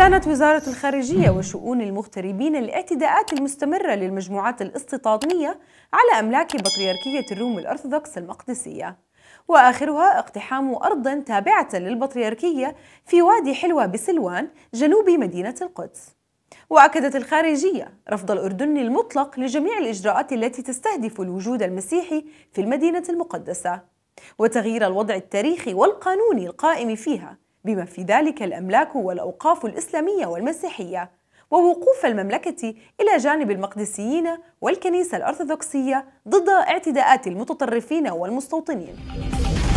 ادانت وزارة الخارجية وشؤون المغتربين الاعتداءات المستمرة للمجموعات الاستيطانية على أملاك بطريركية الروم الأرثوذكس المقدسية وآخرها اقتحام أرض تابعة للبطريركية في وادي حلوة بسلوان جنوب مدينة القدس وأكدت الخارجية رفض الأردن المطلق لجميع الإجراءات التي تستهدف الوجود المسيحي في المدينة المقدسة وتغيير الوضع التاريخي والقانوني القائم فيها بما في ذلك الأملاك والأوقاف الإسلامية والمسيحية ووقوف المملكة إلى جانب المقدسيين والكنيسة الأرثوذكسية ضد اعتداءات المتطرفين والمستوطنين